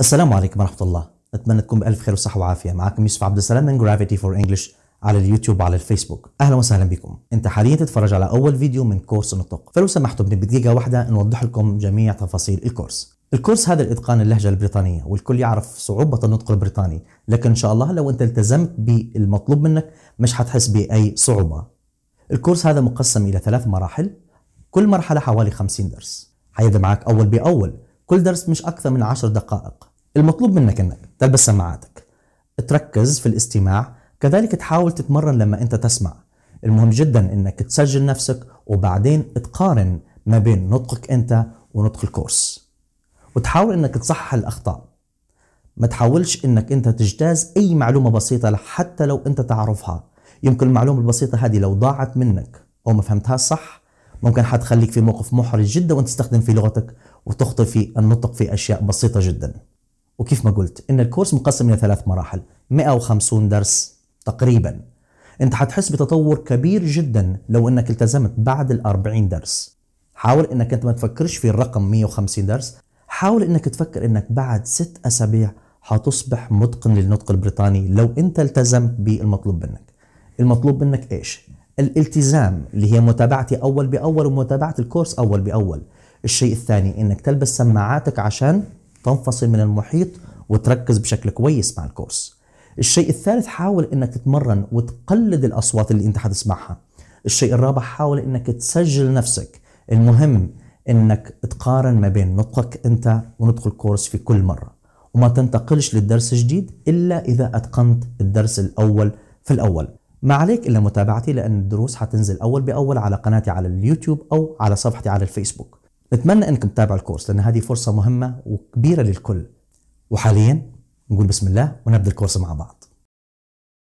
السلام عليكم ورحمة الله أتمنى تكون بألف خير وصحة وعافية معكم يوسف عبد السلام من Gravity for English على اليوتيوب وعلى الفيسبوك اهلا وسهلا بكم انت حاليا تتفرج على اول فيديو من كورس نطق فلو سمحتوا بدقيقة واحده نوضح لكم جميع تفاصيل الكورس الكورس هذا الاتقان اللهجه البريطانيه والكل يعرف صعوبه النطق البريطاني لكن ان شاء الله لو انت التزمت بالمطلوب منك مش حتحس باي صعوبه الكورس هذا مقسم الى ثلاث مراحل كل مرحله حوالي 50 درس حيبدا معك اول باول كل درس مش اكثر من 10 دقائق المطلوب منك انك تلبس سماعاتك تركز في الاستماع كذلك تحاول تتمرن لما انت تسمع المهم جدا انك تسجل نفسك وبعدين تقارن ما بين نطقك انت ونطق الكورس وتحاول انك تصحح الاخطاء ما تحاولش انك انت تجتاز اي معلومه بسيطه حتى لو انت تعرفها يمكن المعلومه البسيطه هذه لو ضاعت منك او ما فهمتها صح ممكن حتخليك في موقف محرج جدا وانت تستخدم في لغتك وتخطئ في النطق في اشياء بسيطه جدا وكيف ما قلت ان الكورس مقسم الى ثلاث مراحل 150 درس تقريبا انت حتحس بتطور كبير جدا لو انك التزمت بعد ال 40 درس حاول انك انت ما تفكرش في الرقم 150 درس حاول انك تفكر انك بعد ست اسابيع حتصبح متقن للنطق البريطاني لو انت التزمت بالمطلوب منك المطلوب منك ايش الالتزام اللي هي متابعتي اول باول ومتابعه الكورس اول باول الشيء الثاني انك تلبس سماعاتك عشان تنفصل من المحيط وتركز بشكل كويس مع الكورس الشيء الثالث حاول انك تتمرن وتقلد الاصوات اللي انت حتسمعها الشيء الرابع حاول انك تسجل نفسك المهم انك تقارن ما بين نطقك انت ونطق الكورس في كل مره وما تنتقلش للدرس الجديد الا اذا اتقنت الدرس الاول في الاول ما عليك الا متابعتي لان الدروس حتنزل اول باول على قناتي على اليوتيوب او على صفحتي على الفيسبوك نتمنى انكم تتابعوا الكورس لان هذه فرصه مهمه وكبيره للكل وحاليا نقول بسم الله ونبدا الكورس مع بعض